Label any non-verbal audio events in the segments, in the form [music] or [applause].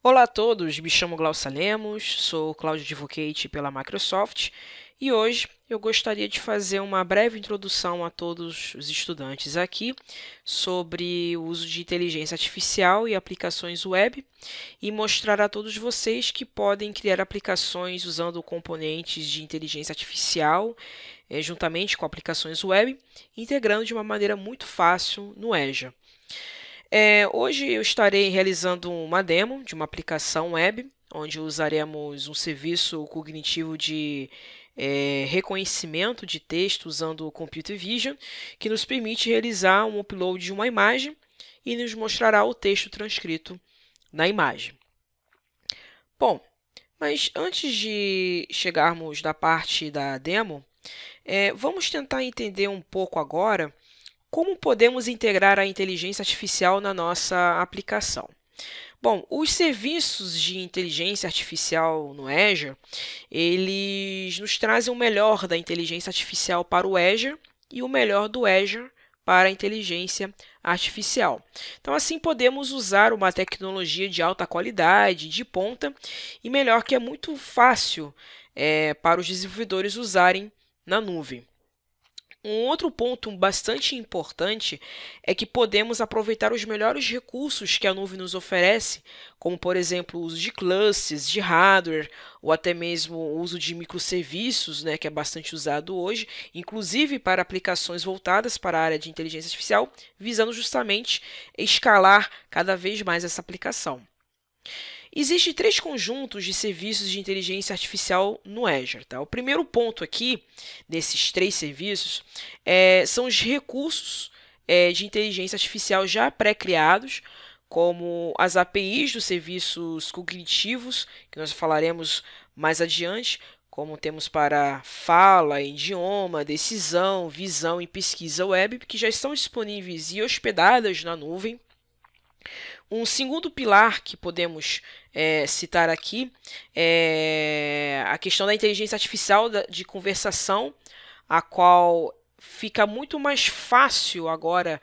Olá a todos, me chamo Glaucia Lemos, sou Cloud Advocate pela Microsoft e hoje eu gostaria de fazer uma breve introdução a todos os estudantes aqui sobre o uso de inteligência artificial e aplicações web e mostrar a todos vocês que podem criar aplicações usando componentes de inteligência artificial eh, juntamente com aplicações web, integrando de uma maneira muito fácil no EJA. É, hoje eu estarei realizando uma demo de uma aplicação web, onde usaremos um serviço cognitivo de é, reconhecimento de texto usando o Computer Vision, que nos permite realizar um upload de uma imagem e nos mostrará o texto transcrito na imagem. Bom, mas antes de chegarmos da parte da demo, é, vamos tentar entender um pouco agora como podemos integrar a inteligência artificial na nossa aplicação? Bom, os serviços de inteligência artificial no Azure, eles nos trazem o melhor da inteligência artificial para o Azure e o melhor do Azure para a inteligência artificial. Então, assim podemos usar uma tecnologia de alta qualidade, de ponta, e melhor que é muito fácil é, para os desenvolvedores usarem na nuvem. Um outro ponto bastante importante é que podemos aproveitar os melhores recursos que a nuvem nos oferece, como por exemplo o uso de clusters, de hardware, ou até mesmo o uso de microserviços, né, que é bastante usado hoje, inclusive para aplicações voltadas para a área de inteligência artificial, visando justamente escalar cada vez mais essa aplicação. Existem três conjuntos de serviços de inteligência artificial no Azure. Tá? O primeiro ponto aqui, desses três serviços, é, são os recursos é, de inteligência artificial já pré-criados, como as APIs dos serviços cognitivos, que nós falaremos mais adiante, como temos para fala, idioma, decisão, visão e pesquisa web, que já estão disponíveis e hospedadas na nuvem. Um segundo pilar que podemos é, citar aqui é a questão da inteligência artificial de conversação, a qual fica muito mais fácil agora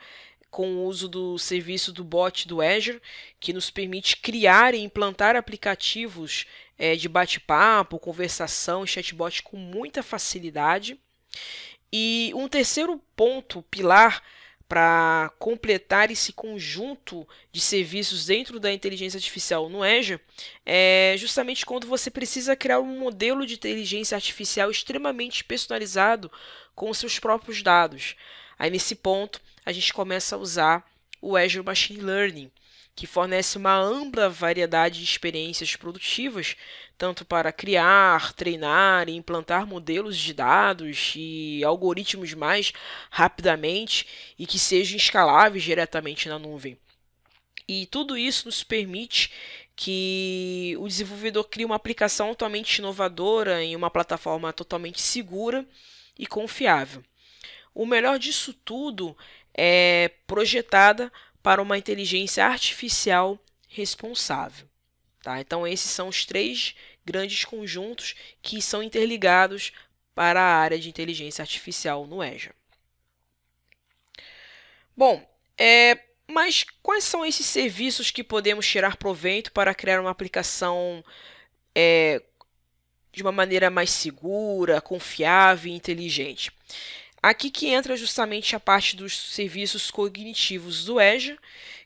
com o uso do serviço do bot do Azure, que nos permite criar e implantar aplicativos é, de bate-papo, conversação e chatbot com muita facilidade. E um terceiro ponto, pilar para completar esse conjunto de serviços dentro da inteligência artificial no é, Azure é justamente quando você precisa criar um modelo de inteligência artificial extremamente personalizado com os seus próprios dados. Aí nesse ponto a gente começa a usar o Azure Machine Learning, que fornece uma ampla variedade de experiências produtivas, tanto para criar, treinar e implantar modelos de dados e algoritmos mais rapidamente e que sejam escaláveis diretamente na nuvem. E tudo isso nos permite que o desenvolvedor crie uma aplicação totalmente inovadora em uma plataforma totalmente segura e confiável. O melhor disso tudo é projetada para uma inteligência artificial responsável. Tá? Então, esses são os três grandes conjuntos que são interligados para a área de inteligência artificial no EJA. Bom, é, mas quais são esses serviços que podemos tirar proveito para criar uma aplicação é, de uma maneira mais segura, confiável e inteligente? Aqui que entra justamente a parte dos serviços cognitivos do EJA,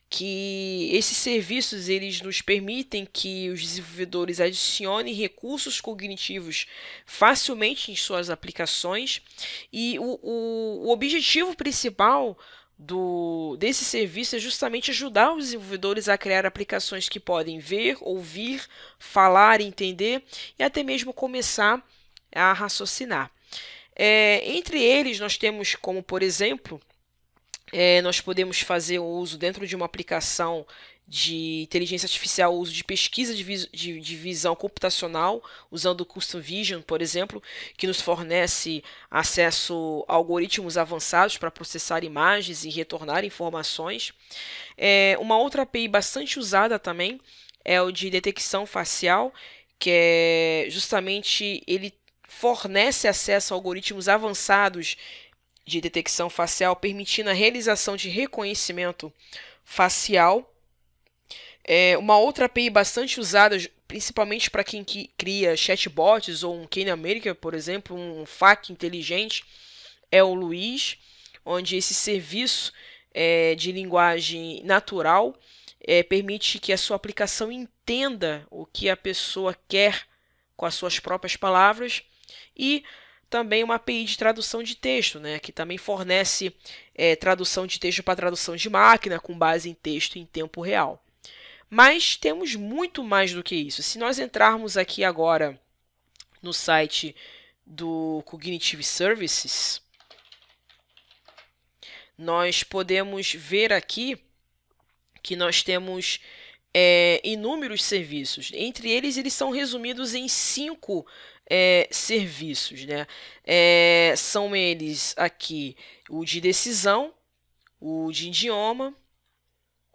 que esses serviços eles nos permitem que os desenvolvedores adicionem recursos cognitivos facilmente em suas aplicações e o, o, o objetivo principal do, desse serviço é justamente ajudar os desenvolvedores a criar aplicações que podem ver, ouvir, falar, entender e até mesmo começar a raciocinar. É, entre eles, nós temos como, por exemplo, é, nós podemos fazer o uso dentro de uma aplicação de inteligência artificial, o uso de pesquisa de, vis de, de, visão computacional, usando o Custom Vision, por exemplo, que nos fornece acesso a algoritmos avançados para processar imagens e retornar informações. É, uma outra API bastante usada também é o de detecção facial, que é justamente ele fornece acesso a algoritmos avançados de detecção facial, permitindo a realização de reconhecimento facial. É uma outra API bastante usada, principalmente para quem cria chatbots ou um Kane America, por exemplo, um FAQ inteligente, é o Luiz, onde esse serviço é, de linguagem natural é, permite que a sua aplicação entenda o que a pessoa quer com as suas próprias palavras e também uma API de tradução de texto, né, que também fornece é, tradução de texto para tradução de máquina com base em texto em tempo real. Mas temos muito mais do que isso. Se nós entrarmos aqui agora no site do Cognitive Services, nós podemos ver aqui que nós temos é, inúmeros serviços. Entre eles, eles são resumidos em cinco é, serviços, né? É, são eles aqui o de decisão, o de idioma,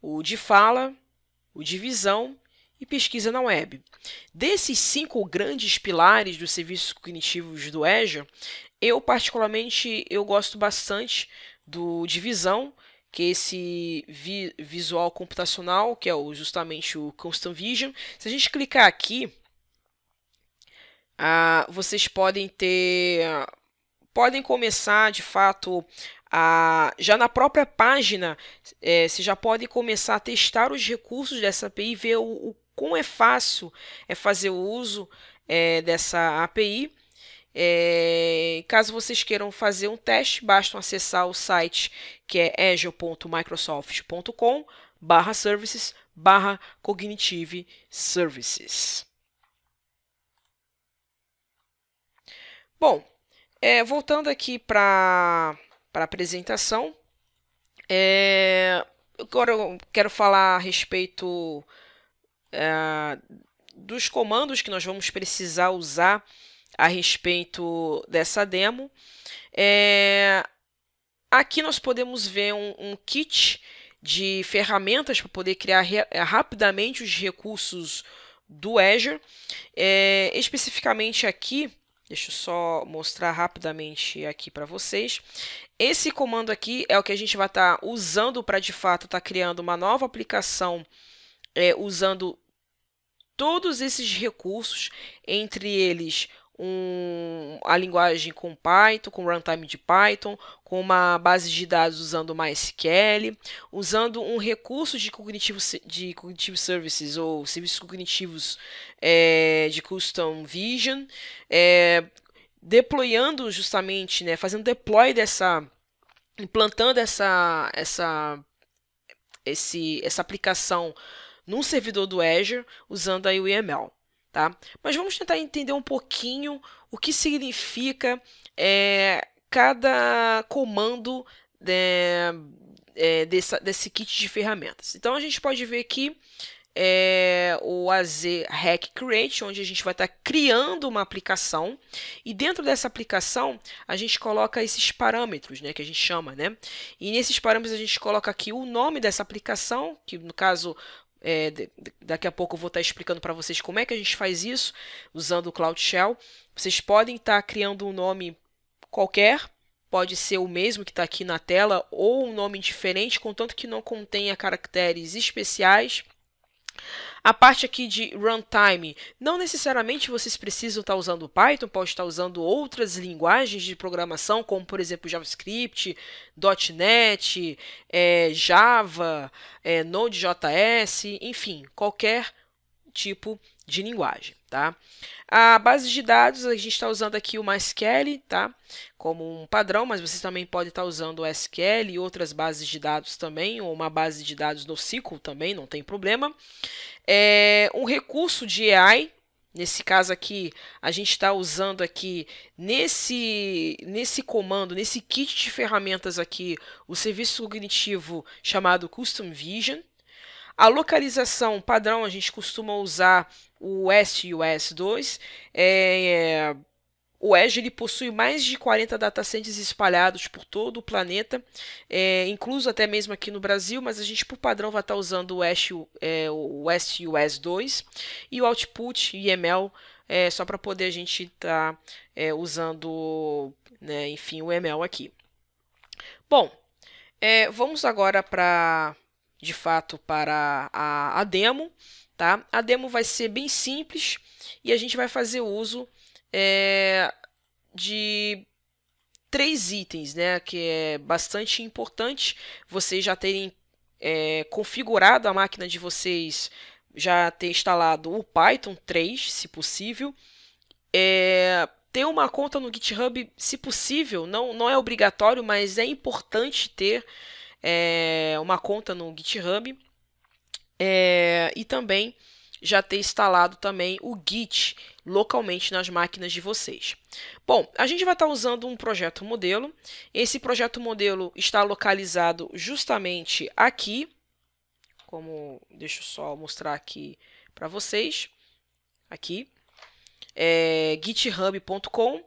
o de fala, o de visão e pesquisa na web. Desses cinco grandes pilares dos serviços cognitivos do Azure, eu particularmente eu gosto bastante do de visão, que é esse vi visual computacional, que é justamente o Constant Vision. Se a gente clicar aqui, ah, vocês podem ter. Podem começar de fato a. Já na própria página, é, vocês já podem começar a testar os recursos dessa API e ver o, o quão é fácil é fazer o uso é, dessa API. É, caso vocês queiram fazer um teste, basta acessar o site que é agile.microsoft.com barra services barra cognitive services. Bom, é, voltando aqui para a apresentação, é, agora eu quero falar a respeito é, dos comandos que nós vamos precisar usar a respeito dessa demo. É, aqui nós podemos ver um, um kit de ferramentas para poder criar rapidamente os recursos do Azure. É, especificamente aqui, Deixa eu só mostrar rapidamente aqui para vocês. Esse comando aqui é o que a gente vai estar tá usando para, de fato, estar tá criando uma nova aplicação é, usando todos esses recursos, entre eles um, a linguagem com Python, com runtime de Python, com uma base de dados usando MySQL, usando um recurso de cognitivo, de cognitive services ou serviços cognitivos é, de custom vision, é, deployando justamente, né, fazendo deploy dessa, implantando essa, essa, esse, essa aplicação num servidor do Azure usando a YAML tá? Mas vamos tentar entender um pouquinho o que significa é, cada comando de né, é, dessa, desse kit de ferramentas. Então a gente pode ver aqui é, o AZ Hack Create, onde a gente vai estar tá criando uma aplicação e dentro dessa aplicação a gente coloca esses parâmetros, né, que a gente chama, né? E nesses parâmetros a gente coloca aqui o nome dessa aplicação, que no caso é, daqui a pouco eu vou estar explicando para vocês como é que a gente faz isso usando o Cloud Shell. Vocês podem estar criando um nome qualquer, pode ser o mesmo que está aqui na tela ou um nome diferente, contanto que não contenha caracteres especiais. A parte aqui de runtime, não necessariamente vocês precisam estar usando Python, pode estar usando outras linguagens de programação, como por exemplo JavaScript, .NET, é, Java, é, Node.js, enfim, qualquer tipo de linguagem. Tá? A base de dados, a gente está usando aqui o MySQL tá? como um padrão, mas você também pode estar tá usando o SQL e outras bases de dados também, ou uma base de dados no SQL também, não tem problema. É um recurso de AI nesse caso aqui, a gente está usando aqui nesse, nesse comando, nesse kit de ferramentas aqui, o serviço cognitivo chamado Custom Vision, a localização padrão a gente costuma usar o S e o S2, é, o Edge ele possui mais de 40 datacenters espalhados por todo o planeta, é, incluso até mesmo aqui no Brasil, mas a gente por padrão vai estar usando o Ash, é, o S2 e o Output EML, é, só para poder a gente estar tá, é, usando, né, enfim, o EML aqui. Bom, é, vamos agora para de fato para a, a demo. Tá? A demo vai ser bem simples e a gente vai fazer uso é, de três itens, né? Que é bastante importante vocês já terem é, configurado a máquina de vocês, já ter instalado o Python 3, se possível. É, ter uma conta no GitHub, se possível, não, não é obrigatório, mas é importante ter é, uma conta no GitHub. É, e também já ter instalado também o Git localmente nas máquinas de vocês. Bom, a gente vai estar tá usando um projeto modelo. Esse projeto modelo está localizado justamente aqui, como deixa eu só mostrar aqui para vocês, aqui, é github.com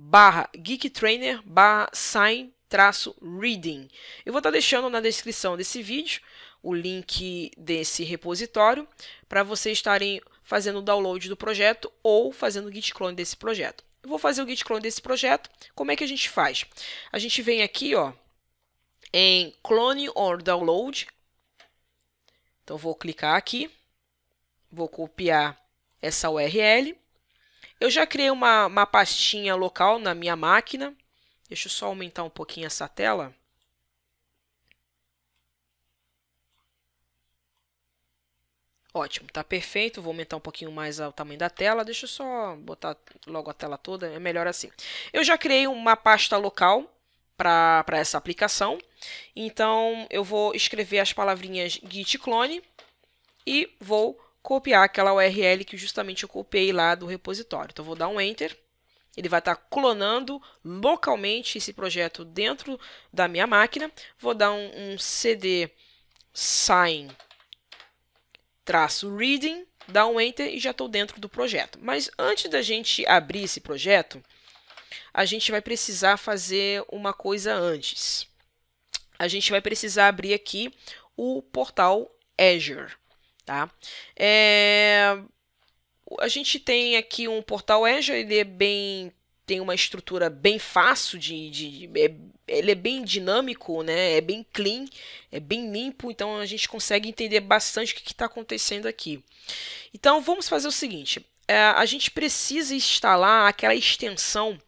barra geektrainer barra sign traço reading. Eu vou estar tá deixando na descrição desse vídeo o link desse repositório para vocês estarem fazendo o download do projeto ou fazendo o git clone desse projeto. Eu vou fazer o git clone desse projeto. Como é que a gente faz? A gente vem aqui, ó, em clone or download. Então vou clicar aqui, vou copiar essa URL. Eu já criei uma, uma pastinha local na minha máquina. Deixa eu só aumentar um pouquinho essa tela. Ótimo, tá perfeito. Vou aumentar um pouquinho mais o tamanho da tela. Deixa eu só botar logo a tela toda, é melhor assim. Eu já criei uma pasta local para essa aplicação. Então, eu vou escrever as palavrinhas git clone e vou copiar aquela URL que justamente eu copiei lá do repositório. Então, vou dar um enter. Ele vai estar tá clonando localmente esse projeto dentro da minha máquina. Vou dar um, um cd sign traço reading, dá um enter e já estou dentro do projeto. Mas antes da gente abrir esse projeto, a gente vai precisar fazer uma coisa antes. A gente vai precisar abrir aqui o portal Azure, tá? É... A gente tem aqui um portal Azure, ele é bem tem uma estrutura bem fácil de, de, de é, ele é bem dinâmico, né? É bem clean, é bem limpo, então a gente consegue entender bastante o que está acontecendo aqui. Então vamos fazer o seguinte: é, a gente precisa instalar aquela extensão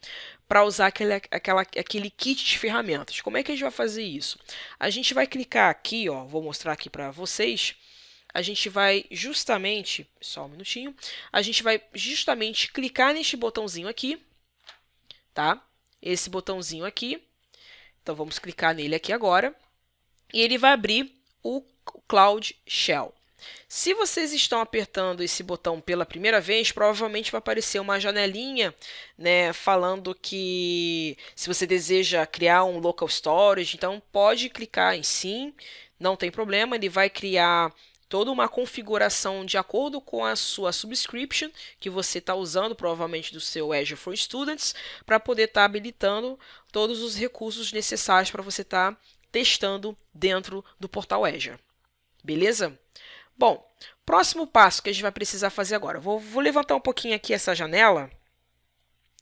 para usar aquele, aquela, aquele kit de ferramentas. Como é que a gente vai fazer isso? A gente vai clicar aqui, ó, vou mostrar aqui para vocês. A gente vai justamente, só um minutinho, a gente vai justamente clicar neste botãozinho aqui, tá? Esse botãozinho aqui. Então vamos clicar nele aqui agora e ele vai abrir o Cloud Shell. Se vocês estão apertando esse botão pela primeira vez, provavelmente vai aparecer uma janelinha, né, falando que se você deseja criar um local storage, então pode clicar em sim, não tem problema, ele vai criar toda uma configuração de acordo com a sua subscription que você está usando, provavelmente do seu Azure for Students, para poder estar tá habilitando todos os recursos necessários para você estar tá testando dentro do portal Azure. Beleza? Bom, próximo passo que a gente vai precisar fazer agora. Vou, vou levantar um pouquinho aqui essa janela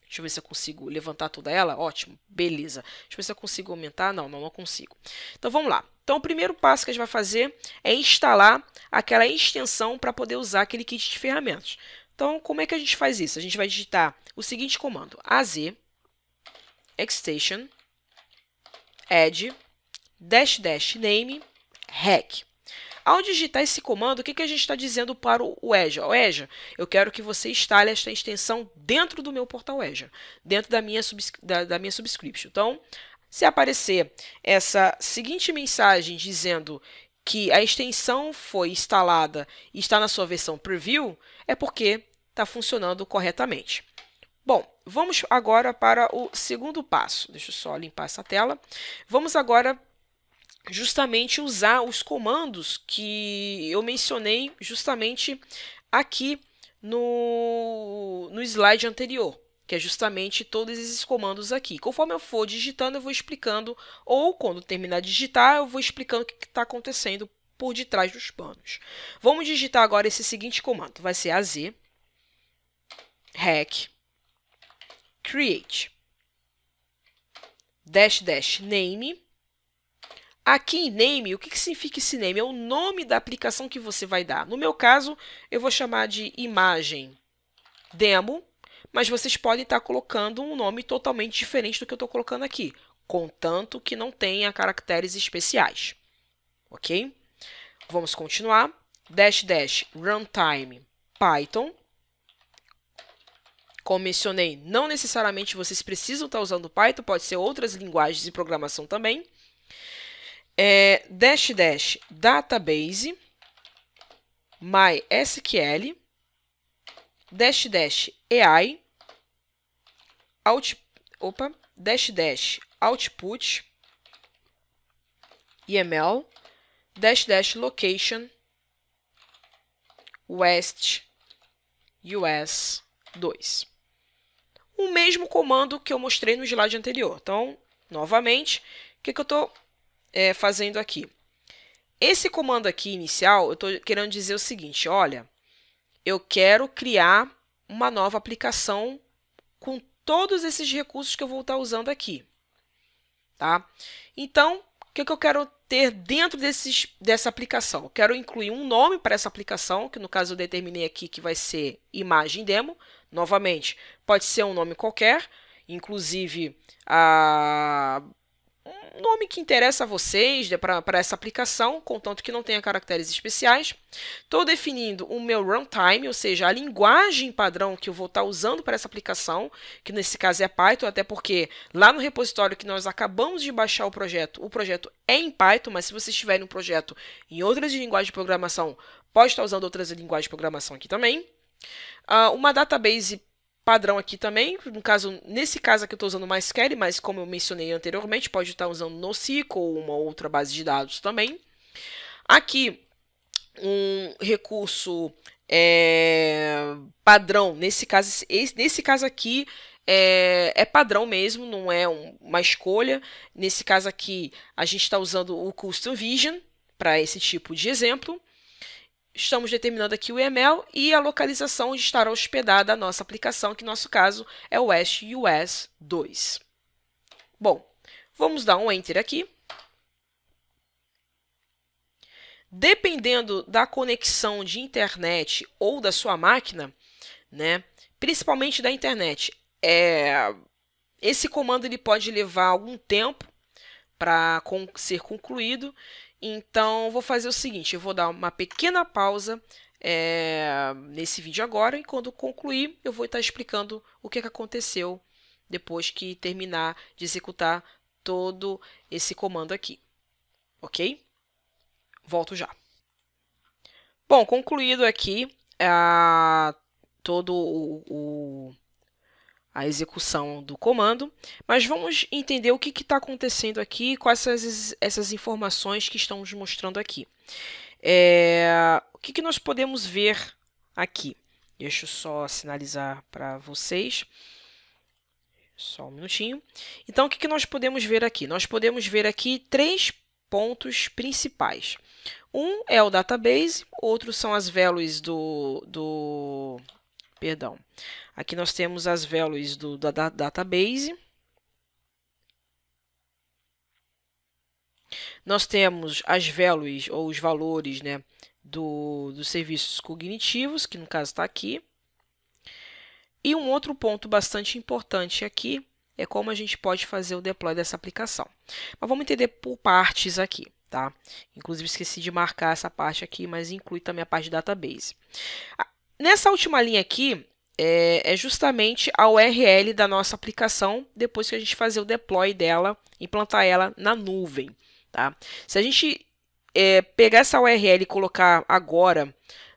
Deixa eu ver se eu consigo levantar toda ela. Ótimo, beleza. Deixa eu ver se eu consigo aumentar. Não, não, não consigo. Então, vamos lá. Então, o primeiro passo que a gente vai fazer é instalar aquela extensão para poder usar aquele kit de ferramentas. Então, como é que a gente faz isso? A gente vai digitar o seguinte comando. az extension add dash dash name hack. Ao digitar esse comando, o que, que a gente está dizendo para o EJA? O EJA, eu quero que você instale esta extensão dentro do meu portal EJA, dentro da minha, da, da minha subscription. Então, se aparecer essa seguinte mensagem dizendo que a extensão foi instalada e está na sua versão preview, é porque está funcionando corretamente. Bom, vamos agora para o segundo passo. Deixa eu só limpar essa tela. Vamos agora justamente usar os comandos que eu mencionei justamente aqui no, no slide anterior, que é justamente todos esses comandos aqui. Conforme eu for digitando, eu vou explicando, ou quando terminar de digitar, eu vou explicando o que está acontecendo por detrás dos panos. Vamos digitar agora esse seguinte comando, vai ser az hack create dash dash name Aqui em name, o que, que significa esse name? É o nome da aplicação que você vai dar. No meu caso, eu vou chamar de imagem demo, mas vocês podem estar colocando um nome totalmente diferente do que eu estou colocando aqui, contanto que não tenha caracteres especiais. Ok? Vamos continuar. Dash, dash, runtime, Python. Como mencionei, não necessariamente vocês precisam estar usando Python, pode ser outras linguagens de programação também é, dash dash database mysql dash dash AI out, opa, dash dash output YAML dash dash location west us 2. O mesmo comando que eu mostrei no slide anterior. Então, novamente, o que, que eu estou é, fazendo aqui. Esse comando aqui inicial, eu estou querendo dizer o seguinte, olha, eu quero criar uma nova aplicação com todos esses recursos que eu vou estar tá usando aqui. Tá? Então, o que, que eu quero ter dentro desses, dessa aplicação? Eu quero incluir um nome para essa aplicação, que no caso eu determinei aqui que vai ser imagem demo. Novamente, pode ser um nome qualquer, inclusive a um nome que interessa a vocês né, para essa aplicação, contanto que não tenha caracteres especiais. Estou definindo o meu runtime, ou seja, a linguagem padrão que eu vou estar tá usando para essa aplicação, que nesse caso é Python, até porque lá no repositório que nós acabamos de baixar o projeto, o projeto é em Python, mas se vocês tiverem um projeto em outras linguagens de programação, pode estar tá usando outras linguagens de programação aqui também. Uh, uma database padrão aqui também. No caso, nesse caso aqui eu estou usando mais SQL, mas como eu mencionei anteriormente, pode estar usando NoSQL ou uma outra base de dados também. Aqui, um recurso é, padrão, nesse caso, esse, nesse caso aqui é, é, padrão mesmo, não é um, uma escolha. Nesse caso aqui, a gente está usando o Custom Vision para esse tipo de exemplo estamos determinando aqui o EML e a localização onde estará hospedada a nossa aplicação, que no nosso caso é o West US 2. Bom, vamos dar um Enter aqui. Dependendo da conexão de internet ou da sua máquina, né, principalmente da internet, é, esse comando ele pode levar algum tempo para ser concluído então, vou fazer o seguinte: eu vou dar uma pequena pausa é, nesse vídeo agora, e quando concluir, eu vou estar explicando o que, é que aconteceu depois que terminar de executar todo esse comando aqui. Ok? Volto já. Bom, concluído aqui a, ah, todo o, o a execução do comando, mas vamos entender o que está acontecendo aqui com essas, essas informações que estão nos mostrando aqui. É, o que, que nós podemos ver aqui? Deixa eu só sinalizar para vocês. Só um minutinho. Então, o que, que nós podemos ver aqui? Nós podemos ver aqui três pontos principais. Um é o database, outro são as values do, do, Perdão. Aqui nós temos as values do, da, da database. Nós temos as values ou os valores né, do, dos serviços cognitivos, que no caso está aqui. E um outro ponto bastante importante aqui é como a gente pode fazer o deploy dessa aplicação. Mas vamos entender por partes aqui, tá? Inclusive esqueci de marcar essa parte aqui, mas inclui também a parte de database. Nessa última linha aqui, é, é justamente a URL da nossa aplicação depois que a gente fazer o deploy dela, implantar ela na nuvem. Tá? Se a gente é, pegar essa URL e colocar agora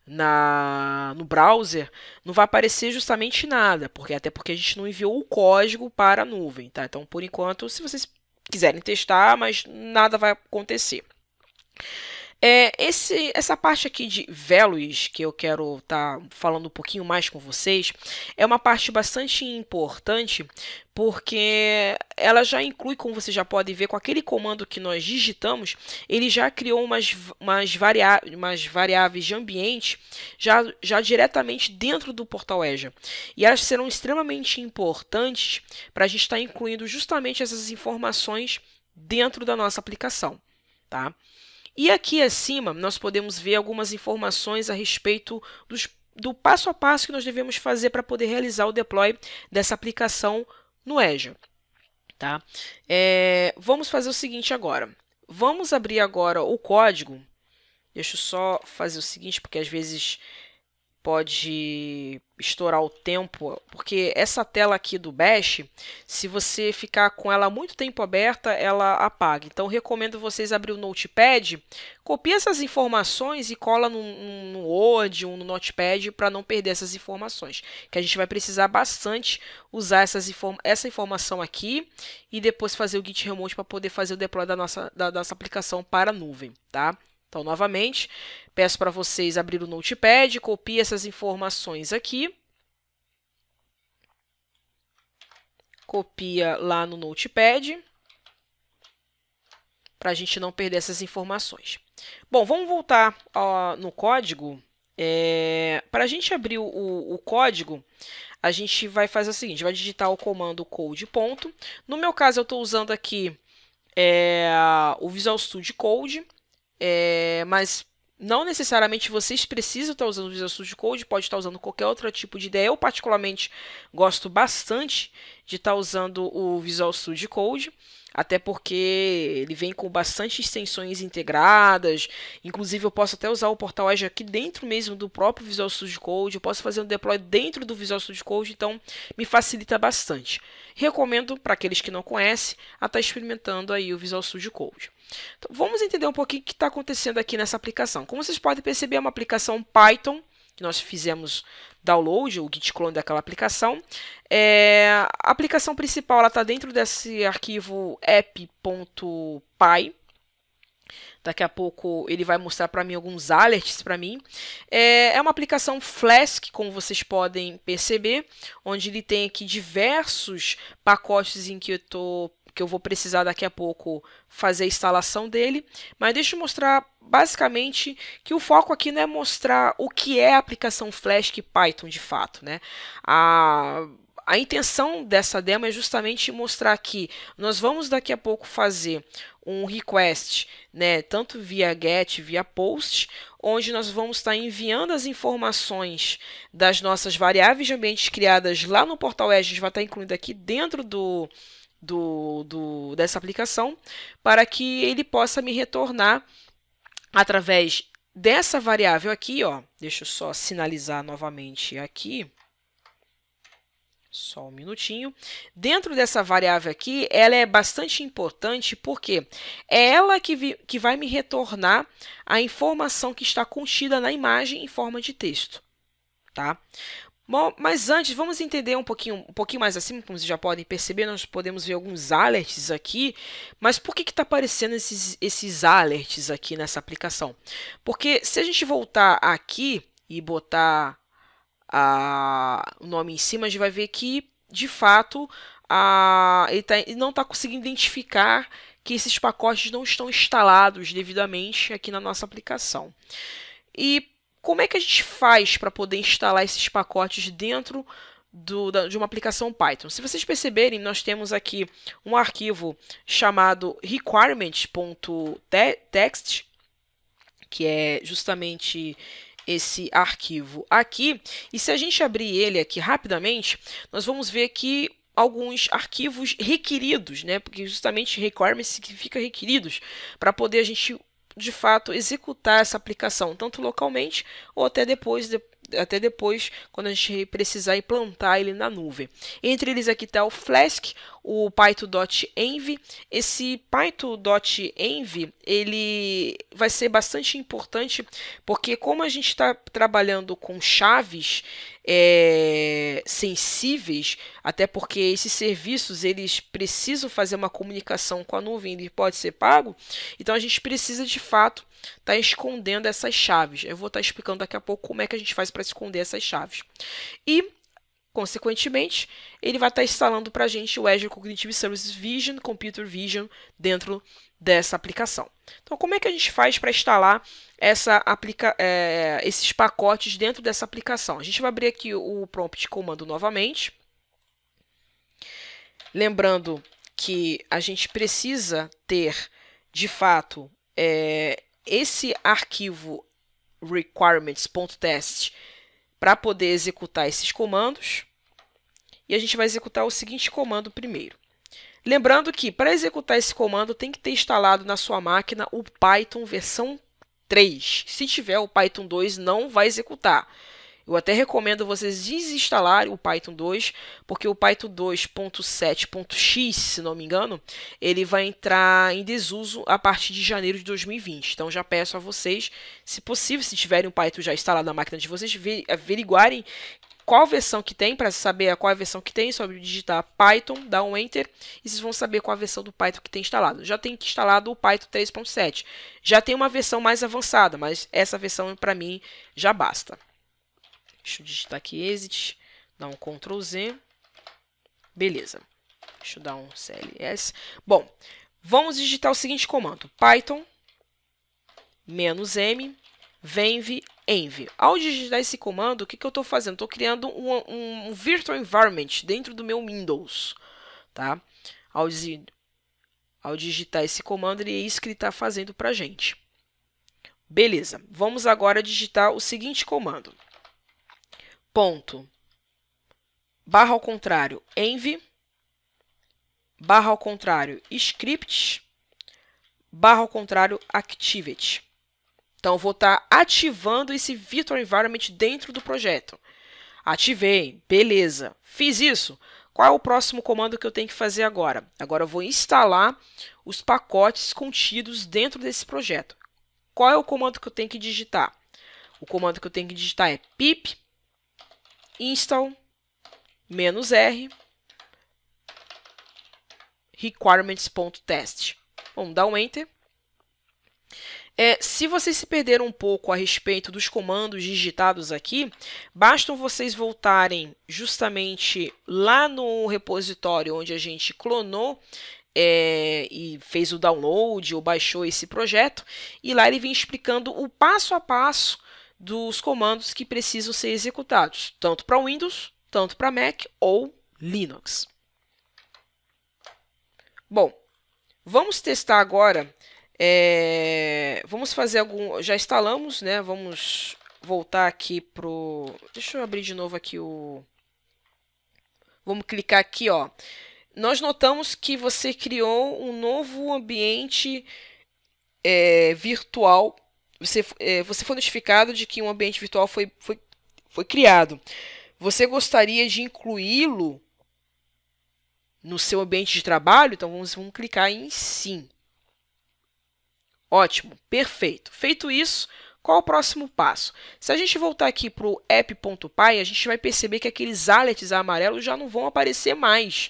na, no browser, não vai aparecer justamente nada, porque até porque a gente não enviou o código para a nuvem. Tá? Então, por enquanto, se vocês quiserem testar, mas nada vai acontecer. É, esse, essa parte aqui de values, que eu quero estar tá falando um pouquinho mais com vocês, é uma parte bastante importante, porque ela já inclui, como vocês já podem ver, com aquele comando que nós digitamos, ele já criou umas, umas, varia umas variáveis de ambiente já, já diretamente dentro do portal EJA. E elas serão extremamente importantes para a gente estar tá incluindo justamente essas informações dentro da nossa aplicação. Tá? E aqui acima nós podemos ver algumas informações a respeito dos, do passo a passo que nós devemos fazer para poder realizar o deploy dessa aplicação no Azure. Tá? É, vamos fazer o seguinte agora. Vamos abrir agora o código. Deixa eu só fazer o seguinte, porque às vezes pode estourar o tempo, porque essa tela aqui do Bash, se você ficar com ela muito tempo aberta, ela apaga. Então, recomendo vocês abrir o Notepad, copie essas informações e cola no, no Word ou no Notepad para não perder essas informações, que a gente vai precisar bastante usar essas inform essa informação aqui e depois fazer o Git Remote para poder fazer o deploy da nossa, da, da nossa aplicação para a nuvem, tá? Então, novamente, peço para vocês abrir o Notepad, copie essas informações aqui. Copia lá no Notepad, para a gente não perder essas informações. Bom, vamos voltar ó, no código. É, para a gente abrir o, o, código, a gente vai fazer o seguinte, vai digitar o comando code ponto. No meu caso, eu estou usando aqui é, o Visual Studio Code. É, mas não necessariamente vocês precisam estar usando o Visual Studio Code, pode estar usando qualquer outro tipo de ideia. Eu, particularmente, gosto bastante de estar usando o Visual Studio Code, até porque ele vem com bastante extensões integradas. Inclusive, eu posso até usar o portal Edge aqui dentro mesmo do próprio Visual Studio Code. Eu posso fazer um deploy dentro do Visual Studio Code, então me facilita bastante. Recomendo para aqueles que não conhecem a estar experimentando aí o Visual Studio Code. Então, vamos entender um pouquinho o que está acontecendo aqui nessa aplicação. Como vocês podem perceber, é uma aplicação Python, que nós fizemos download, o git clone daquela aplicação. É, a aplicação principal está dentro desse arquivo app.py. Daqui a pouco ele vai mostrar para mim alguns alerts para mim. É, é, uma aplicação Flask, como vocês podem perceber, onde ele tem aqui diversos pacotes em que eu estou que eu vou precisar daqui a pouco fazer a instalação dele, mas deixa eu mostrar basicamente que o foco aqui não é mostrar o que é a aplicação Flash e Python de fato, né? A a intenção dessa demo é justamente mostrar que nós vamos daqui a pouco fazer um request, né, tanto via GET, via POST, onde nós vamos estar enviando as informações das nossas variáveis de ambientes criadas lá no portal Edge, a gente vai estar incluindo aqui dentro do, do, do, dessa aplicação para que ele possa me retornar através dessa variável aqui, ó. Deixa eu só sinalizar novamente aqui. Só um minutinho. Dentro dessa variável aqui, ela é bastante importante porque é ela que, vi, que vai me retornar a informação que está contida na imagem em forma de texto. Tá? Bom, mas antes, vamos entender um pouquinho, um pouquinho mais acima, como vocês já podem perceber, nós podemos ver alguns alerts aqui, mas por que está aparecendo esses, esses alerts aqui nessa aplicação? Porque se a gente voltar aqui e botar a, o nome em cima, a gente vai ver que, de fato, a, ele, tá, ele não está conseguindo identificar que esses pacotes não estão instalados devidamente aqui na nossa aplicação. E como é que a gente faz para poder instalar esses pacotes dentro do, da, de uma aplicação Python? Se vocês perceberem, nós temos aqui um arquivo chamado requirements.txt, que é justamente esse arquivo aqui. E se a gente abrir ele aqui rapidamente, nós vamos ver que alguns arquivos requeridos, né? Porque justamente requirements significa requeridos, para poder a gente de fato executar essa aplicação, tanto localmente ou até depois até depois, quando a gente precisar implantar ele na nuvem. Entre eles aqui está o Flask, o python.env. Esse python.env, ele vai ser bastante importante, porque como a gente está trabalhando com chaves é, sensíveis, até porque esses serviços, eles precisam fazer uma comunicação com a nuvem, ele pode ser pago, então a gente precisa de fato está escondendo essas chaves. Eu vou estar tá explicando daqui a pouco como é que a gente faz para esconder essas chaves. E Consequentemente, ele vai estar tá instalando para a gente o Azure Cognitive Services Vision, Computer Vision, dentro dessa aplicação. Então, como é que a gente faz para instalar essa aplica é, esses pacotes dentro dessa aplicação? A gente vai abrir aqui o prompt comando novamente. Lembrando que a gente precisa ter, de fato, é, esse arquivo requirements.test para poder executar esses comandos. E a gente vai executar o seguinte comando primeiro. Lembrando que para executar esse comando tem que ter instalado na sua máquina o Python versão 3. Se tiver o Python 2, não vai executar. Eu até recomendo vocês desinstalarem o Python 2, porque o Python 2.7.x, se não me engano, ele vai entrar em desuso a partir de janeiro de 2020. Então já peço a vocês, se possível, se tiverem o Python já instalado na máquina de vocês, averiguarem qual versão que tem, para saber qual a versão que tem, só digitar Python, dar um Enter, e vocês vão saber qual a versão do Python que tem instalado. Já tem instalado o Python 3.7. Já tem uma versão mais avançada, mas essa versão, para mim, já basta. Deixa eu digitar aqui exit, dar um Ctrl Z. Beleza. Deixa eu dar um CLS. Bom, vamos digitar o seguinte comando: python m venv env. Ao digitar esse comando, o que, que eu estou fazendo? Estou criando um, um, virtual environment dentro do meu Windows, tá? Ao, ao digitar esse comando, ele é isso que ele está fazendo para a gente. Beleza, vamos agora digitar o seguinte comando ponto, barra ao contrário, env, barra ao contrário, scripts, barra ao contrário, activate. Então, vou estar tá ativando esse virtual environment dentro do projeto. Ativei, beleza. Fiz isso. Qual é o próximo comando que eu tenho que fazer agora? Agora eu vou instalar os pacotes contidos dentro desse projeto. Qual é o comando que eu tenho que digitar? O comando que eu tenho que digitar é pip install "-r requirements.test". Vamos dar um Enter. É, se vocês se perderam um pouco a respeito dos comandos digitados aqui, bastam vocês voltarem justamente lá no repositório onde a gente clonou é, e fez o download ou baixou esse projeto, e lá ele vem explicando o passo a passo dos comandos que precisam ser executados, tanto para Windows, tanto para Mac ou Linux. Bom, vamos testar agora. É, vamos fazer algum. Já instalamos, né? Vamos voltar aqui pro. Deixa eu abrir de novo aqui o. Vamos clicar aqui, ó. Nós notamos que você criou um novo ambiente é, virtual você, é, você foi notificado de que um ambiente virtual foi, foi, foi criado. Você gostaria de incluí-lo no seu ambiente de trabalho? Então vamos, vamos clicar em sim. Ótimo, perfeito. Feito isso, qual o próximo passo? Se a gente voltar aqui para o app.py, a gente vai perceber que aqueles alerts amarelos já não vão aparecer mais.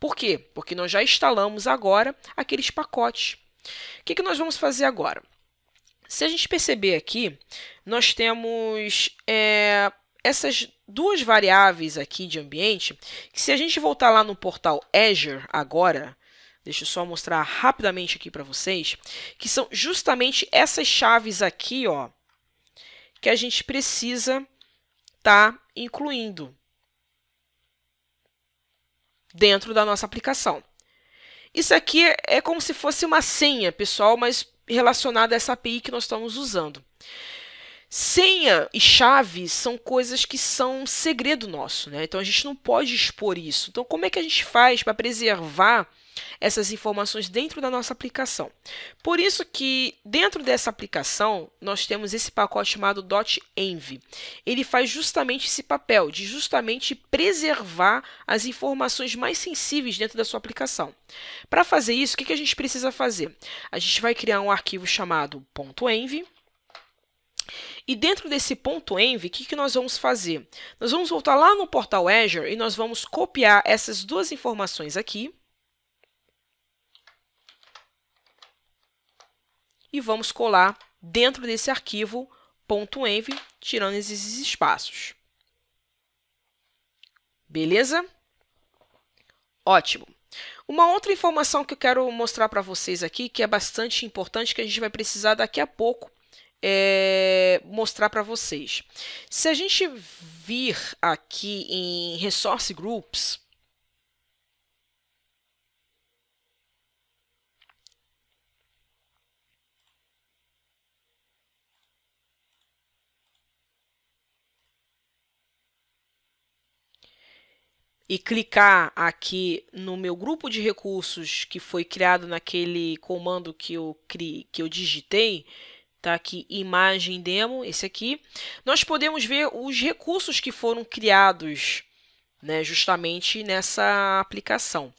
Por quê? Porque nós já instalamos agora aqueles pacotes. O que, que nós vamos fazer agora? Se a gente perceber aqui, nós temos é, essas duas variáveis aqui de ambiente, que se a gente voltar lá no portal Azure agora, deixa eu só mostrar rapidamente aqui para vocês, que são justamente essas chaves aqui, ó, que a gente precisa estar tá incluindo dentro da nossa aplicação. Isso aqui é como se fosse uma senha, pessoal, mas relacionada a essa API que nós estamos usando. Senha e chave são coisas que são segredo nosso, né? Então a gente não pode expor isso. Então, como é que a gente faz para preservar essas informações dentro da nossa aplicação. Por isso que dentro dessa aplicação nós temos esse pacote chamado .env. Ele faz justamente esse papel de justamente preservar as informações mais sensíveis dentro da sua aplicação. Para fazer isso, o que a gente precisa fazer? A gente vai criar um arquivo chamado .env. E dentro desse ponto .env, o que, que nós vamos fazer? Nós vamos voltar lá no portal Azure e nós vamos copiar essas duas informações aqui e vamos colar dentro desse arquivo .env, tirando esses espaços. Beleza? Ótimo. Uma outra informação que eu quero mostrar para vocês aqui, que é bastante importante, que a gente vai precisar daqui a pouco é, mostrar para vocês. Se a gente vir aqui em Resource Groups, e clicar aqui no meu grupo de recursos que foi criado naquele comando que eu, cri, que eu digitei, tá aqui imagem demo, esse aqui, nós podemos ver os recursos que foram criados né, justamente nessa aplicação.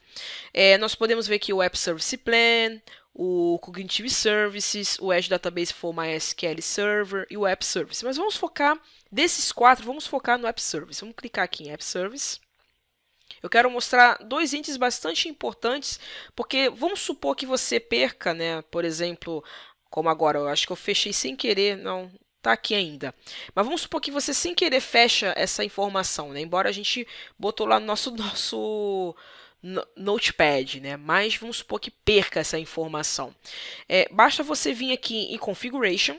É, nós podemos ver aqui o App Service Plan, o Cognitive Services, o Edge Database for MySQL Server e o App Service. Mas vamos focar, desses quatro, vamos focar no App Service. Vamos clicar aqui em App Service. Eu quero mostrar dois índices bastante importantes, porque vamos supor que você perca, né? Por exemplo, como agora, eu acho que eu fechei sem querer, não, tá aqui ainda. Mas vamos supor que você sem querer fecha essa informação, né? Embora a gente botou lá no nosso [laughs] nosso notepad, né? Mas vamos supor que perca essa informação. É, basta você vir aqui em configuration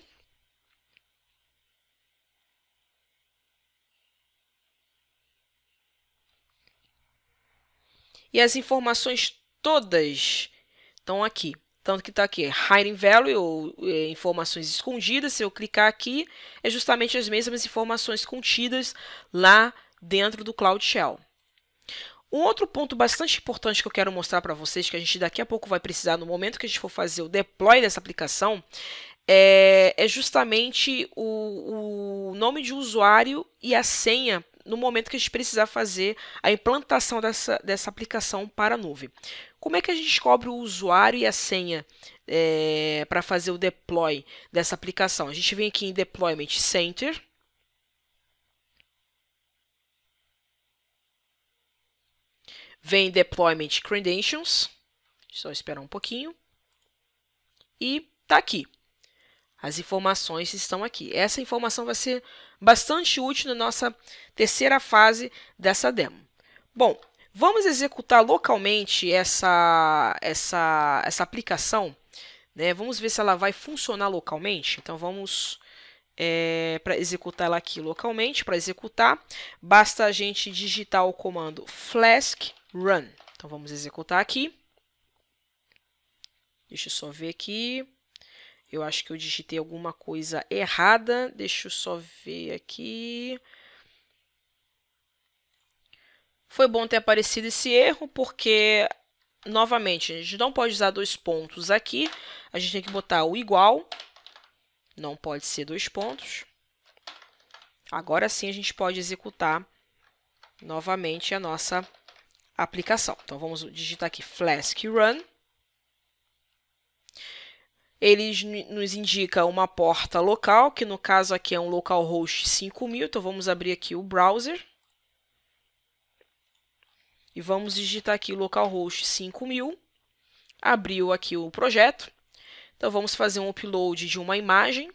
E as informações todas estão aqui. Tanto que está aqui, hiding value, ou é, informações escondidas. Se eu clicar aqui, é justamente as mesmas informações contidas lá dentro do Cloud Shell. Um outro ponto bastante importante que eu quero mostrar para vocês, que a gente daqui a pouco vai precisar no momento que a gente for fazer o deploy dessa aplicação, é, é justamente o, o nome de usuário e a senha no momento que a gente precisar fazer a implantação dessa, dessa aplicação para a nuvem. Como é que a gente descobre o usuário e a senha é, para fazer o deploy dessa aplicação? A gente vem aqui em Deployment Center. Vem Deployment Credentials. Só esperar um pouquinho. E tá aqui. As informações estão aqui. Essa informação vai ser bastante útil na nossa terceira fase dessa demo. Bom, vamos executar localmente essa, essa, essa aplicação. Né? Vamos ver se ela vai funcionar localmente. Então, vamos é, para executar ela aqui localmente. Para executar, basta a gente digitar o comando flask run. Então, vamos executar aqui. Deixa eu só ver aqui. Eu acho que eu digitei alguma coisa errada. Deixa eu só ver aqui. Foi bom ter aparecido esse erro, porque, novamente, a gente não pode usar dois pontos aqui. A gente tem que botar o igual. Não pode ser dois pontos. Agora sim a gente pode executar novamente a nossa aplicação. Então, vamos digitar aqui Flask Run eles nos indica uma porta local, que no caso aqui é um localhost 5000, então vamos abrir aqui o browser. E vamos digitar aqui localhost 5000. Abriu aqui o projeto. Então vamos fazer um upload de uma imagem.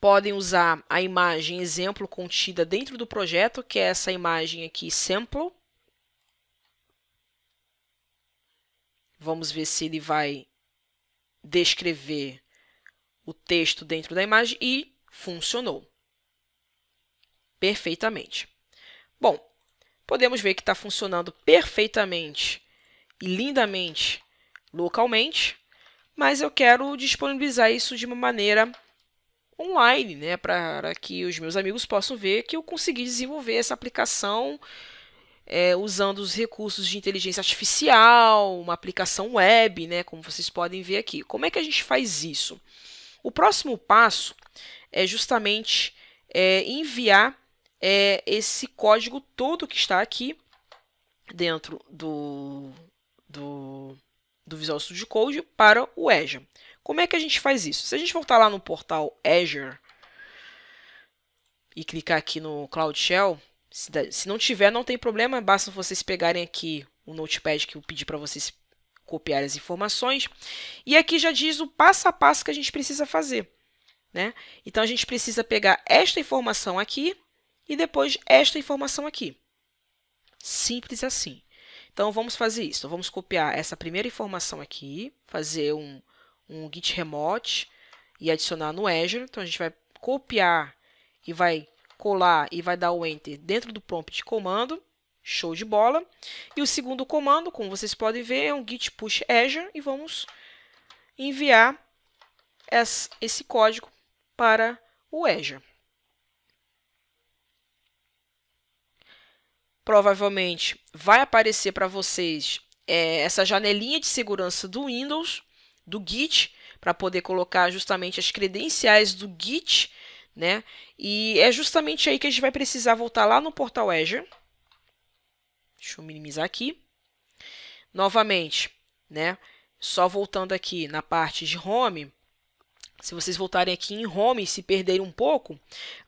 Podem usar a imagem exemplo contida dentro do projeto, que é essa imagem aqui sample. Vamos ver se ele vai descrever o texto dentro da imagem e funcionou perfeitamente. Bom, podemos ver que está funcionando perfeitamente e lindamente localmente, mas eu quero disponibilizar isso de uma maneira online, né, para que os meus amigos possam ver que eu consegui desenvolver essa aplicação é, usando os recursos de inteligência artificial, uma aplicação web, né, como vocês podem ver aqui. Como é que a gente faz isso? O próximo passo é justamente é, enviar é, esse código todo que está aqui dentro do, do, do Visual Studio Code para o Azure. Como é que a gente faz isso? Se a gente voltar lá no portal Azure e clicar aqui no Cloud Shell, se, não tiver, não tem problema, basta vocês pegarem aqui o notepad que eu pedi para vocês copiar as informações. E aqui já diz o passo a passo que a gente precisa fazer. Né? Então, a gente precisa pegar esta informação aqui e depois esta informação aqui. Simples assim. Então, vamos fazer isso. Então, vamos copiar essa primeira informação aqui, fazer um, um git remote e adicionar no Azure. Então, a gente vai copiar e vai colar e vai dar o Enter dentro do prompt de comando. Show de bola. E o segundo comando, como vocês podem ver, é um git push azure e vamos enviar esse código para o Azure. Provavelmente vai aparecer para vocês é, essa janelinha de segurança do Windows, do Git, para poder colocar justamente as credenciais do Git né? E é justamente aí que a gente vai precisar voltar lá no portal Azure. Deixa eu minimizar aqui. Novamente, né? Só voltando aqui na parte de home, se vocês voltarem aqui em Home e se perderem um pouco,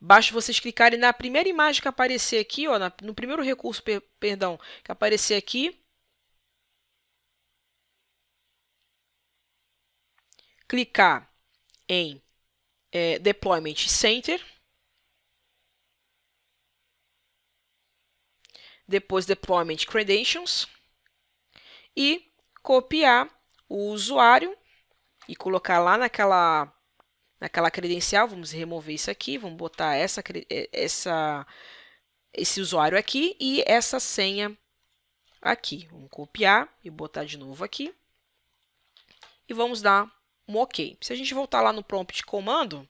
basta vocês clicarem na primeira imagem que aparecer aqui, ó, no primeiro recurso, per, perdão, que aparecer aqui. Clicar em é, Deployment Center. Depois Deployment Credentials. E copiar o usuário e colocar lá naquela, naquela credencial. Vamos remover isso aqui, vamos botar essa, é, essa, esse usuário aqui e essa senha aqui. Vamos copiar e botar de novo aqui. E vamos dar um OK. Se a gente voltar lá no prompt de comando,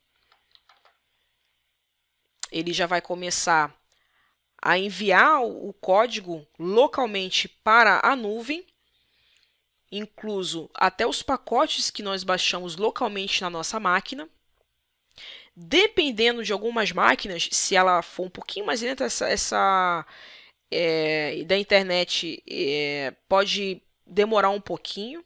ele já vai começar a enviar o código localmente para a nuvem, incluso até os pacotes que nós baixamos localmente na nossa máquina. Dependendo de algumas máquinas, se ela for um pouquinho mais lenta, essa, essa é, da internet é, pode demorar um pouquinho.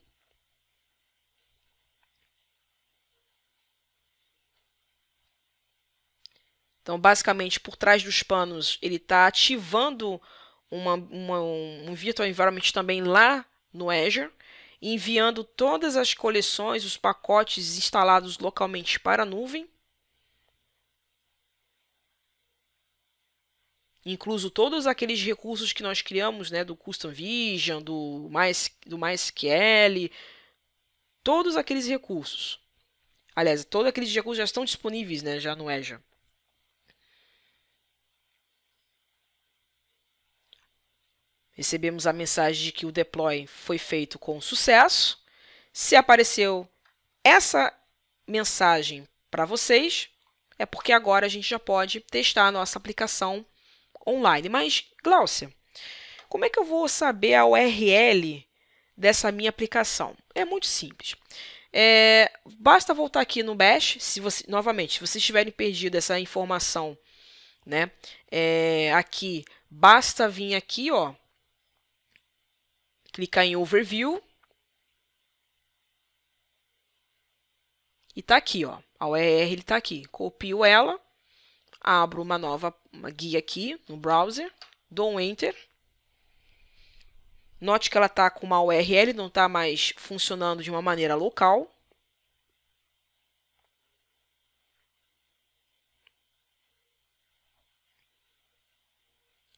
Então, basicamente, por trás dos panos, ele está ativando uma, uma, um virtual environment também lá no Azure, enviando todas as coleções, os pacotes instalados localmente para a nuvem, incluso todos aqueles recursos que nós criamos, né, do Custom Vision, do, Mais, do MySQL, todos aqueles recursos. Aliás, todos aqueles recursos já estão disponíveis, né, já no Azure. Recebemos a mensagem de que o deploy foi feito com sucesso. Se apareceu essa mensagem para vocês, é porque agora a gente já pode testar a nossa aplicação online. Mas, Glaucia, como é que eu vou saber a URL dessa minha aplicação? É muito simples. É, basta voltar aqui no Bash, se você, novamente, se vocês tiverem perdido essa informação, né? É, aqui, basta vir aqui, ó, clicar em Overview. E está aqui, ó, a OER está aqui. Copio ela, abro uma nova uma guia aqui no browser, dou um Enter. Note que ela está com uma URL, não está mais funcionando de uma maneira local.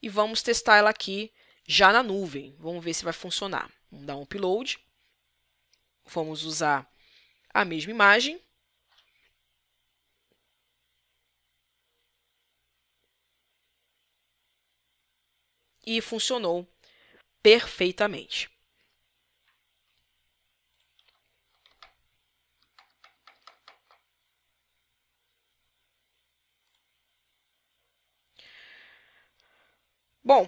E vamos testar ela aqui já na nuvem. Vamos ver se vai funcionar. Vamos dar um upload. Vamos usar a mesma imagem. E funcionou perfeitamente. Bom,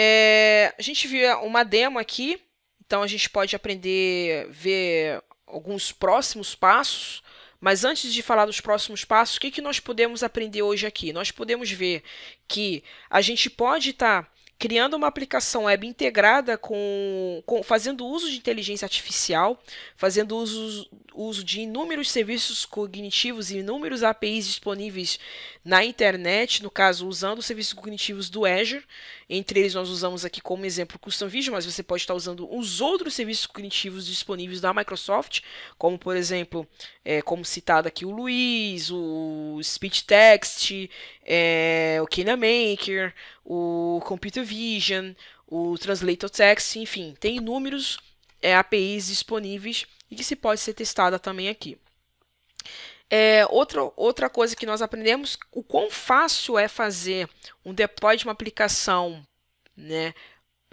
é, a gente viu uma demo aqui, então a gente pode aprender a ver alguns próximos passos. Mas antes de falar dos próximos passos, o que, que nós podemos aprender hoje aqui? Nós podemos ver que a gente pode estar tá criando uma aplicação web integrada com, com, fazendo uso de inteligência artificial, fazendo uso, uso de inúmeros serviços cognitivos e inúmeros APIs disponíveis na internet, no caso, usando os serviços cognitivos do Azure. Entre eles, nós usamos aqui como exemplo Custom Vision, mas você pode estar usando os outros serviços cognitivos disponíveis da Microsoft, como, por exemplo, é, como citado aqui, o Luiz, o Speech Text, é, o KineMaker, o Computer Vision, o Translator Text, enfim, tem inúmeros é, APIs disponíveis e que se pode ser testada também aqui. É, outra coisa que nós aprendemos, o quão fácil é fazer um deploy de uma aplicação né,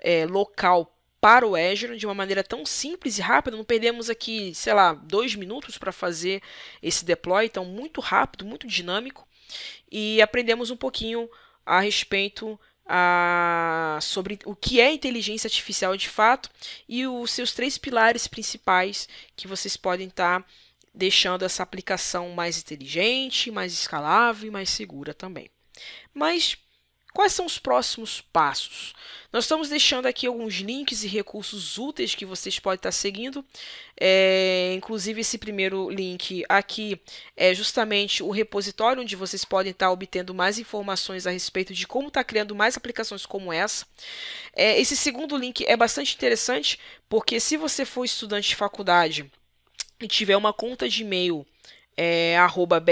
é, local para o Azure de uma maneira tão simples e rápida. Não perdemos aqui, sei lá, dois minutos para fazer esse deploy, então muito rápido, muito dinâmico. E aprendemos um pouquinho a respeito a, sobre o que é inteligência artificial de fato e os seus três pilares principais que vocês podem estar tá, deixando essa aplicação mais inteligente, mais escalável e mais segura também. Mas Quais são os próximos passos? Nós estamos deixando aqui alguns links e recursos úteis que vocês podem estar seguindo. É, inclusive, esse primeiro link aqui é justamente o repositório onde vocês podem estar obtendo mais informações a respeito de como estar tá criando mais aplicações como essa. É, esse segundo link é bastante interessante, porque se você for estudante de faculdade e tiver uma conta de e-mail é, arroba br.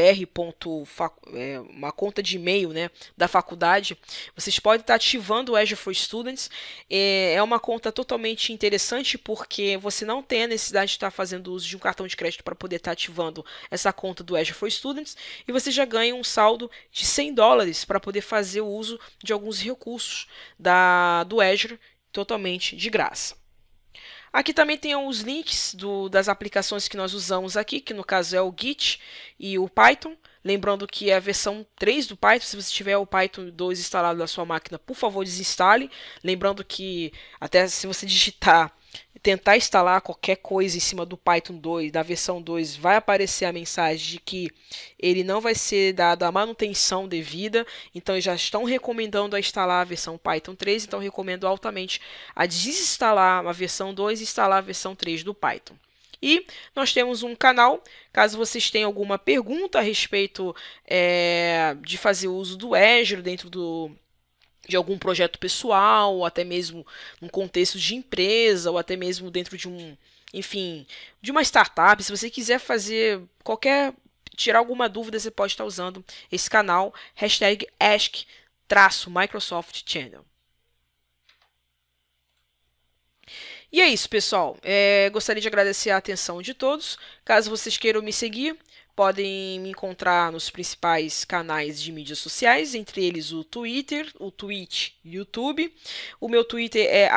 É, uma conta de e-mail né, da faculdade, vocês podem estar ativando o Azure for Students. É, é uma conta totalmente interessante porque você não tem a necessidade de estar fazendo uso de um cartão de crédito para poder estar ativando essa conta do Azure for Students e você já ganha um saldo de 100 dólares para poder fazer o uso de alguns recursos da, do Azure totalmente de graça. Aqui também tem os links do, das aplicações que nós usamos aqui, que no caso é o Git e o Python. Lembrando que é a versão 3 do Python, se você tiver o Python 2 instalado na sua máquina, por favor, desinstale. Lembrando que até se você digitar tentar instalar qualquer coisa em cima do Python 2, da versão 2, vai aparecer a mensagem de que ele não vai ser dado a manutenção devida, então já estão recomendando a instalar a versão Python 3, então recomendo altamente a desinstalar a versão 2 e instalar a versão 3 do Python. E nós temos um canal, caso vocês tenham alguma pergunta a respeito é, de fazer uso do Azure dentro do, de algum projeto pessoal, ou até mesmo num contexto de empresa, ou até mesmo dentro de um, enfim, de uma startup. Se você quiser fazer qualquer, tirar alguma dúvida, você pode estar usando esse canal, hashtag ask microsoftchannel E é isso, pessoal. É, gostaria de agradecer a atenção de todos. Caso vocês queiram me seguir, Podem me encontrar nos principais canais de mídias sociais, entre eles o Twitter, o Twitch e o YouTube. O meu Twitter é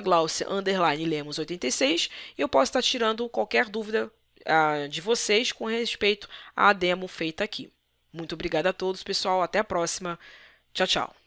glaucia_lemos86 e eu posso estar tirando qualquer dúvida uh, de vocês com respeito à demo feita aqui. Muito obrigada a todos, pessoal. Até a próxima. Tchau, tchau.